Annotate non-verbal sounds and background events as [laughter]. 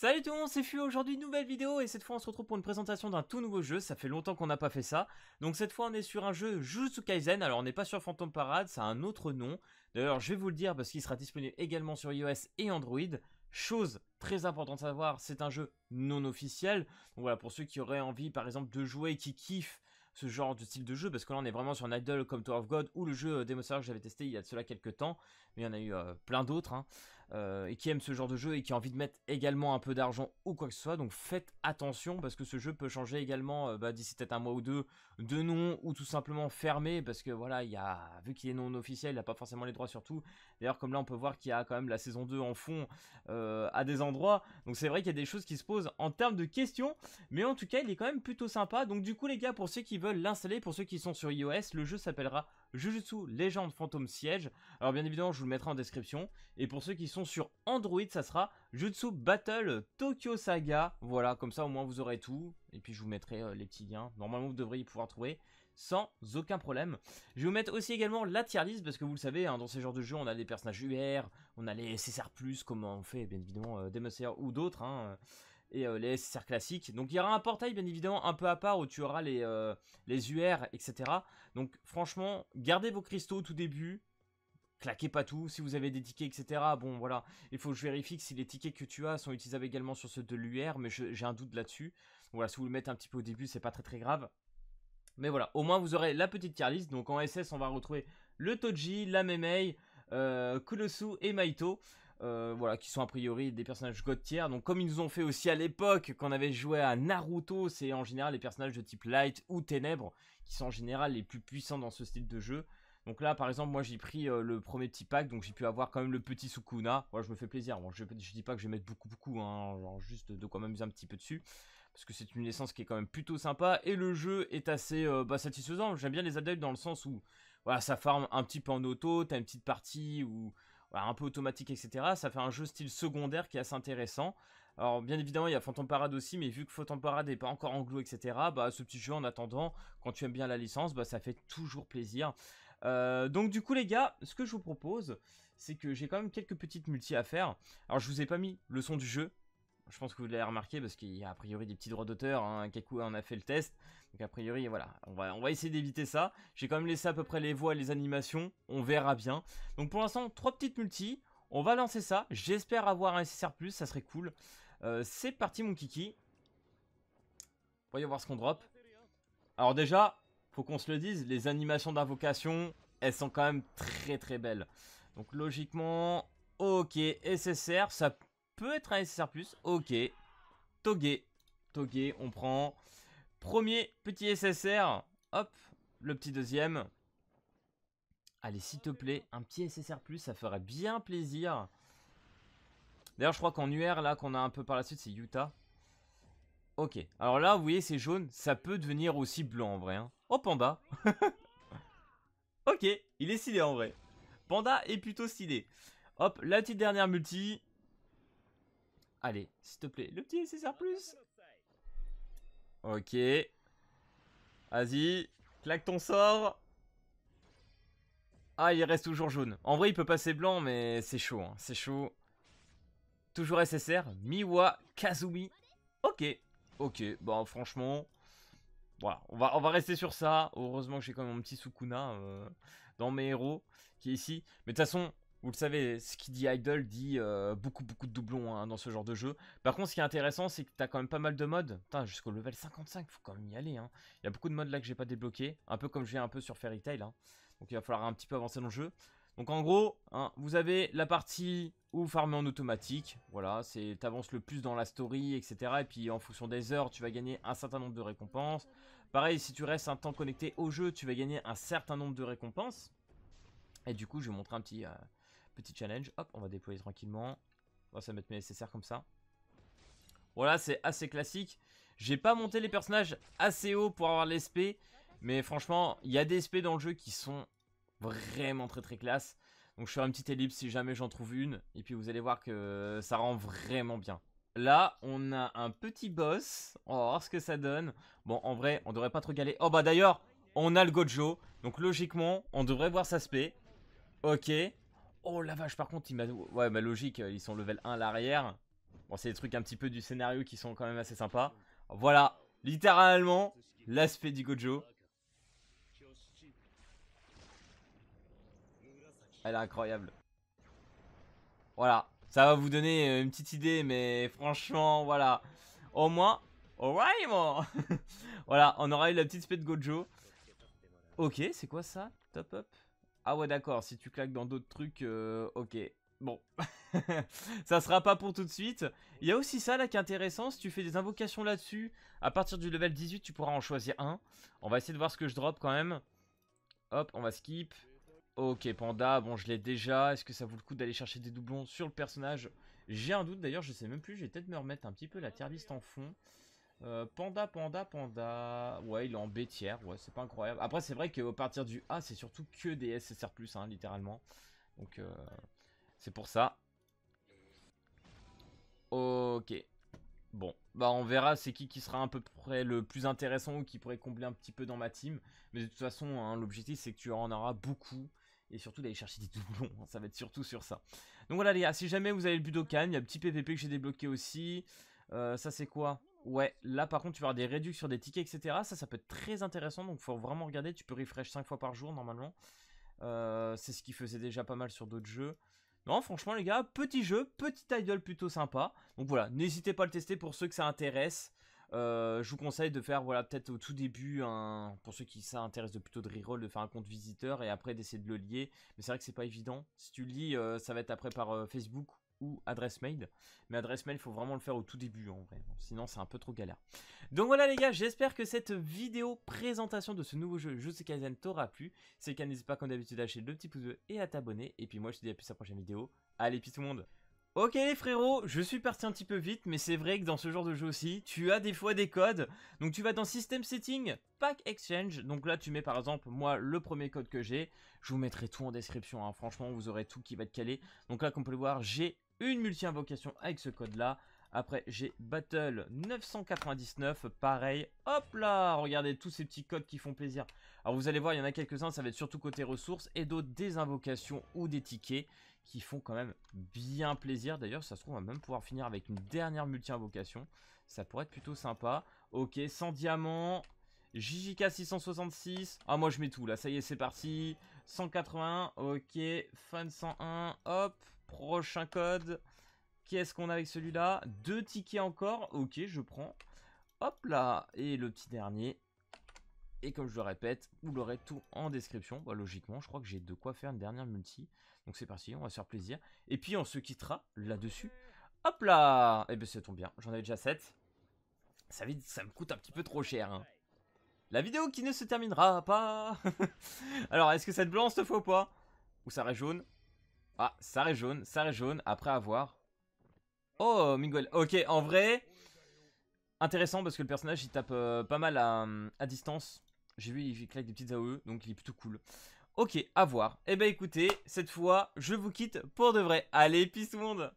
Salut tout le monde, c'est Fu. aujourd'hui nouvelle vidéo et cette fois on se retrouve pour une présentation d'un tout nouveau jeu, ça fait longtemps qu'on n'a pas fait ça. Donc cette fois on est sur un jeu Jujutsu kaizen. alors on n'est pas sur Phantom Parade, ça a un autre nom. D'ailleurs je vais vous le dire parce qu'il sera disponible également sur iOS et Android. Chose très importante à savoir, c'est un jeu non officiel. Donc voilà, pour ceux qui auraient envie par exemple de jouer et qui kiffent ce genre de style de jeu, parce que là on est vraiment sur un idol comme Tower of God ou le jeu euh, Demon que j'avais testé il y a de cela quelques temps, mais il y en a eu euh, plein d'autres. Hein. Euh, et qui aime ce genre de jeu et qui a envie de mettre également un peu d'argent ou quoi que ce soit. Donc faites attention parce que ce jeu peut changer également euh, bah, d'ici peut-être un mois ou deux de nom ou tout simplement fermé parce que voilà, il y a, vu qu'il est non officiel, il n'a pas forcément les droits sur tout. D'ailleurs, comme là, on peut voir qu'il y a quand même la saison 2 en fond euh, à des endroits. Donc c'est vrai qu'il y a des choses qui se posent en termes de questions. Mais en tout cas, il est quand même plutôt sympa. Donc du coup, les gars, pour ceux qui veulent l'installer, pour ceux qui sont sur iOS, le jeu s'appellera Jujutsu Légende Fantôme Siège. Alors bien évidemment, je vous le mettrai en description. Et pour ceux qui sont sur Android, ça sera Jutsu Battle Tokyo Saga. Voilà, comme ça au moins vous aurez tout. Et puis je vous mettrai euh, les petits liens. Normalement, vous devriez pouvoir trouver sans aucun problème. Je vais vous mettre aussi également la tier list, parce que vous le savez, hein, dans ces genres de jeux, on a des personnages UR, on a les SSR+, comme on fait bien évidemment euh, Slayer ou d'autres. Hein et euh, les SSR classiques. Donc il y aura un portail bien évidemment un peu à part où tu auras les, euh, les UR, etc. Donc franchement, gardez vos cristaux au tout début. Claquez pas tout, si vous avez des tickets, etc. Bon, voilà, il faut que je vérifie si les tickets que tu as sont utilisables également sur ceux de l'UR, mais j'ai un doute là-dessus. Voilà, si vous le mettez un petit peu au début, c'est pas très très grave. Mais voilà, au moins vous aurez la petite carliste. Donc en SS, on va retrouver le Toji, la Memei, euh, Kulosu et Maito. Euh, voilà, qui sont a priori des personnages god Donc comme ils nous ont fait aussi à l'époque quand on avait joué à Naruto, c'est en général les personnages de type light ou ténèbres qui sont en général les plus puissants dans ce style de jeu. Donc là, par exemple, moi j'ai pris euh, le premier petit pack, donc j'ai pu avoir quand même le petit Sukuna. Moi, je me fais plaisir. Bon, je, je dis pas que je vais mettre beaucoup, beaucoup, hein, juste de, quoi m'amuser un petit peu dessus. Parce que c'est une essence qui est quand même plutôt sympa. Et le jeu est assez euh, bah, satisfaisant. J'aime bien les adeptes dans le sens où voilà, ça forme un petit peu en auto. T'as une petite partie où bah, un peu automatique, etc. Ça fait un jeu style secondaire qui est assez intéressant. Alors bien évidemment il y a Phantom Parade aussi, mais vu que Phantom Parade n'est pas encore anglo, etc. Bah ce petit jeu en attendant, quand tu aimes bien la licence, bah ça fait toujours plaisir. Euh, donc du coup les gars, ce que je vous propose, c'est que j'ai quand même quelques petites multi à faire. Alors je vous ai pas mis le son du jeu, je pense que vous l'avez remarqué parce qu'il y a a priori des petits droits d'auteur. Hein. Kaku en a fait le test. Donc a priori, voilà, on va, on va essayer d'éviter ça. J'ai quand même laissé à peu près les voix, les animations. On verra bien. Donc pour l'instant, trois petites multis. On va lancer ça. J'espère avoir un SSR+, ça serait cool. Euh, c'est parti mon kiki. Voyons voir ce qu'on drop. Alors déjà, faut qu'on se le dise, les animations d'invocation, elles sont quand même très très belles. Donc logiquement, ok, SSR, ça peut être un SSR+. Ok. Togué. Togué, on prend. Premier petit SSR. Hop, le petit deuxième. Allez, s'il te plaît, un petit SSR+, ça ferait bien plaisir. D'ailleurs, je crois qu'en UR, là, qu'on a un peu par la suite, c'est Utah. Ok. Alors là, vous voyez, c'est jaune. Ça peut devenir aussi blanc, en vrai. Hein. Oh, Panda [laughs] Ok, il est stylé, en vrai. Panda est plutôt stylé. Hop, la petite dernière multi. Allez, s'il te plaît, le petit SSR+. Ok. Vas-y, claque ton sort. Ah, il reste toujours jaune. En vrai, il peut passer blanc, mais c'est chaud, hein. c'est chaud. Toujours SSR, Miwa Kazumi. Ok, ok, bon, bah, franchement... Voilà, on va, on va rester sur ça. Heureusement que j'ai quand même mon petit Sukuna euh, dans mes héros qui est ici. Mais de toute façon, vous le savez, ce qui dit idle dit euh, beaucoup beaucoup de doublons hein, dans ce genre de jeu. Par contre, ce qui est intéressant, c'est que as quand même pas mal de modes. Putain, jusqu'au level 55, faut quand même y aller. Hein. Il y a beaucoup de modes là que j'ai pas débloqué, un peu comme je viens un peu sur Fairy Tail. Hein. Donc il va falloir un petit peu avancer dans le jeu. Donc en gros, vous avez la partie où farmer en automatique. Voilà, c'est t'avances le plus dans la story, etc. Et puis en fonction des heures, tu vas gagner un certain nombre de récompenses. Pareil, si tu restes un temps connecté au jeu, tu vas gagner un certain nombre de récompenses. Et du coup, je vais montrer un petit... Euh, Petit challenge, hop, on va déployer tranquillement. ça va mettre mes nécessaires comme ça. Voilà, c'est assez classique. J'ai pas monté les personnages assez haut pour avoir l'SP. Mais franchement, il y a des SP dans le jeu qui sont vraiment très très classe. Donc je ferai un petite ellipse si jamais j'en trouve une. Et puis vous allez voir que ça rend vraiment bien. Là, on a un petit boss. On va voir ce que ça donne. Bon, en vrai, on devrait pas trop galer. Oh bah d'ailleurs, on a le Gojo. Donc logiquement, on devrait voir sa SP. Ok. Oh la vache, par contre, il m'a... Ouais, ma logique, euh, ils sont level 1 à l'arrière. Bon, c'est des trucs un petit peu du scénario qui sont quand même assez sympas. Voilà, littéralement, l'aspect du Gojo. Elle est incroyable. Voilà, ça va vous donner euh, une petite idée, mais franchement, voilà. Au moins, alright, moi [laughs] Voilà, on aura eu la petite spé de Gojo. Ok, c'est quoi ça Top up ah ouais, d'accord, si tu claques dans d'autres trucs, euh, ok. Bon, [laughs] ça sera pas pour tout de suite. Il y a aussi ça là qui est intéressant, si tu fais des invocations là-dessus, à partir du level 18, tu pourras en choisir un. On va essayer de voir ce que je drop quand même. Hop, on va skip. Ok, Panda, bon je l'ai déjà. Est-ce que ça vaut le coup d'aller chercher des doublons sur le personnage J'ai un doute d'ailleurs, je sais même plus, je vais peut-être me remettre un petit peu la tier liste en fond. Euh, panda, panda, panda. Ouais, il est en bêtière Ouais, c'est pas incroyable. Après, c'est vrai qu'au partir du A, c'est surtout que des SSR+, hein, littéralement. Donc, euh, c'est pour ça. Ok. Bon, bah on verra c'est qui qui sera à peu près le plus intéressant ou qui pourrait combler un petit peu dans ma team. Mais de toute façon, hein, l'objectif c'est que tu en auras beaucoup et surtout d'aller chercher des doublons, [laughs] ça va être surtout sur ça. Donc voilà les gars, si jamais vous avez le Budokan, il y a un petit PPP que j'ai débloqué aussi. Euh, ça c'est quoi Ouais, là par contre, tu vas avoir des réductions sur des tickets, etc. Ça, ça peut être très intéressant. Donc, faut vraiment regarder. Tu peux refresh 5 fois par jour normalement. Euh, c'est ce qui faisait déjà pas mal sur d'autres jeux. Non, franchement, les gars, petit jeu, petit idol plutôt sympa. Donc voilà, n'hésitez pas à le tester pour ceux que ça intéresse. Euh, je vous conseille de faire, voilà, peut-être au tout début, un, pour ceux qui ça intéresse de plutôt de reroll, de faire un compte visiteur et après d'essayer de le lier. Mais c'est vrai que c'est pas évident. Si tu le lis, euh, ça va être après par Facebook ou adresse mail. Mais adresse mail, il faut vraiment le faire au tout début en vrai. Sinon, c'est un peu trop galère. Donc voilà les gars, j'espère que cette vidéo présentation de ce nouveau jeu sais Kaisen t'aura plu. C'est le cas, pas comme d'habitude à lâcher le petit pouce bleu et à t'abonner. Et puis moi, je te dis à plus à la prochaine vidéo. Allez, puis tout le monde Ok les frérots, je suis parti un petit peu vite, mais c'est vrai que dans ce genre de jeu aussi, tu as des fois des codes. Donc tu vas dans System Setting, Pack Exchange, donc là tu mets par exemple, moi, le premier code que j'ai. Je vous mettrai tout en description, hein. franchement, vous aurez tout qui va te caler. Donc là, comme vous pouvez le voir, j'ai une multi-invocation avec ce code-là. Après, j'ai Battle 999, pareil. Hop là, regardez tous ces petits codes qui font plaisir. Alors vous allez voir, il y en a quelques-uns, ça va être surtout côté ressources et d'autres des invocations ou des tickets qui font quand même bien plaisir. D'ailleurs, ça se trouve, on va même pouvoir finir avec une dernière multi-invocation. Ça pourrait être plutôt sympa. Ok, 100 diamants, JJK 666. Ah, moi, je mets tout, là. Ça y est, c'est parti. 181. Ok. Fan 101. Hop. Prochain code. Qu'est-ce qu'on a avec celui-là Deux tickets encore. Ok, je prends. Hop là Et le petit dernier. Et comme je le répète, vous l'aurez tout en description. Bah, logiquement, je crois que j'ai de quoi faire une dernière multi. Donc c'est parti, on va se faire plaisir. Et puis on se quittera là-dessus. Hop là Et eh bien ça tombe bien, j'en avais déjà 7. Ça, ça me coûte un petit peu trop cher. Hein. La vidéo qui ne se terminera pas [laughs] Alors, est-ce que blanche te faut ou pas Ou ça reste jaune ah, ça reste jaune, ça reste jaune, après avoir. Oh, Miguel. Ok, en vrai, intéressant parce que le personnage, il tape euh, pas mal à, distance. J'ai vu, il claque des petites AOE, donc il est plutôt cool. Ok, à voir. Eh ben écoutez, cette fois, je vous quitte pour de vrai. Allez, peace monde